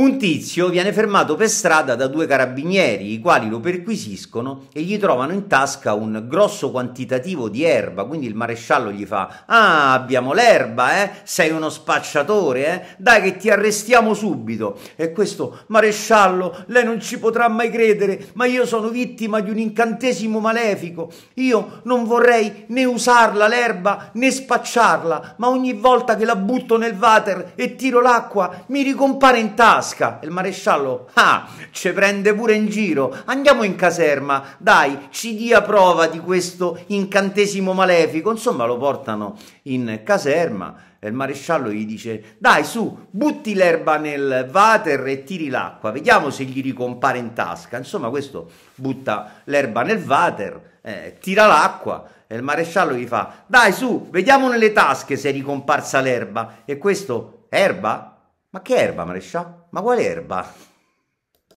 Un tizio viene fermato per strada da due carabinieri, i quali lo perquisiscono e gli trovano in tasca un grosso quantitativo di erba, quindi il maresciallo gli fa «Ah, abbiamo l'erba, eh? Sei uno spacciatore, eh? Dai che ti arrestiamo subito!» E questo «Maresciallo, lei non ci potrà mai credere, ma io sono vittima di un incantesimo malefico, io non vorrei né usarla l'erba né spacciarla, ma ogni volta che la butto nel water e tiro l'acqua mi ricompare in tasca!» tasca. E il maresciallo, ah, ci prende pure in giro. Andiamo in caserma, dai, ci dia prova di questo incantesimo malefico. Insomma, lo portano in caserma e il maresciallo gli dice, dai, su, butti l'erba nel water e tiri l'acqua. Vediamo se gli ricompare in tasca. Insomma, questo butta l'erba nel water. Eh, tira l'acqua e il maresciallo gli fa dai su vediamo nelle tasche se è ricomparsa l'erba e questo erba ma che erba, marescià? Ma quale erba?